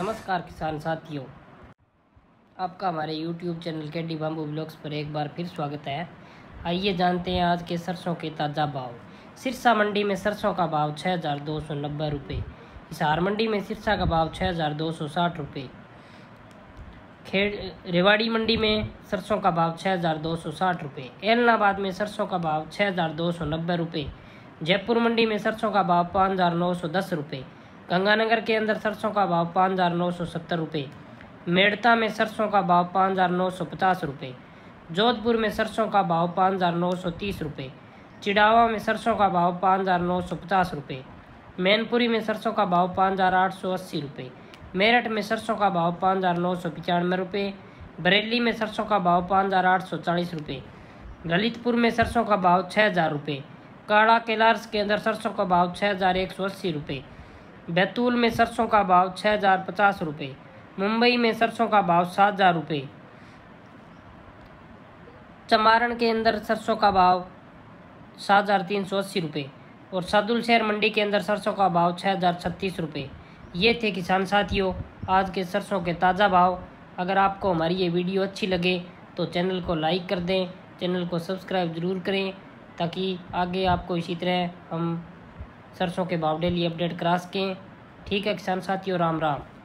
नमस्कार किसान साथियों आपका हमारे YouTube चैनल के डी बाम्बू ब्लॉग्स पर एक बार फिर स्वागत है आइए जानते हैं आज के सरसों के ताज़ा भाव सिरसा मंडी में सरसों का भाव छः हज़ार दो सौ नब्बे रुपये हिसार मंडी में सिरसा का भाव छः हज़ार दो सौ साठ रुपये खेड़ रेवाड़ी मंडी में सरसों का भाव छः हज़ार दो सौ साठ रुपये एलनाबाद में सरसों का भाव छः हज़ार दो सौ नब्बे रुपये जयपुर मंडी में सरसों का भाव पाँच हज़ार नौ सौ दस रुपये गंगानगर के अंदर सरसों का भाव पाँच हज़ार नौ सौ सत्तर रुपये मेड़ता में सरसों का भाव पाँच हज़ार नौ सौ पचास रुपये जोधपुर में सरसों का भाव पाँच हज़ार नौ सौ तीस रुपये चिड़ावा में सरसों का भाव पाँच हज़ार नौ सौ पचास रुपये मैनपुरी में सरसों का भाव पाँच हज़ार आठ सौ अस्सी रुपये मेरठ में सरसों का भाव पाँच हज़ार नौ सौ पचानवे रुपये बरेली में सरसों का भाव पाँच हज़ार आठ सौ चालीस रुपये ललितपुर में सरसों का भाव छः हज़ार रुपये काड़ा केलार्स के अंदर सरसों का भाव छः हज़ार एक सौ अस्सी रुपये बैतूल में सरसों का भाव छः हजार पचास रुपये मुंबई में सरसों का भाव सात हजार रुपये चमारण के अंदर सरसों का भाव सात हजार तीन सौ अस्सी रुपये और सादुल शहर मंडी के अंदर सरसों का भाव छः हजार छत्तीस रुपये ये थे किसान साथियों आज के सरसों के ताज़ा भाव अगर आपको हमारी ये वीडियो अच्छी लगे तो चैनल को लाइक कर दें चैनल को सब्सक्राइब ज़रूर करें ताकि आगे आपको इसी तरह हम सरसों के भाव अपडेट क्रॉस के ठीक है किसान साथियों राम राम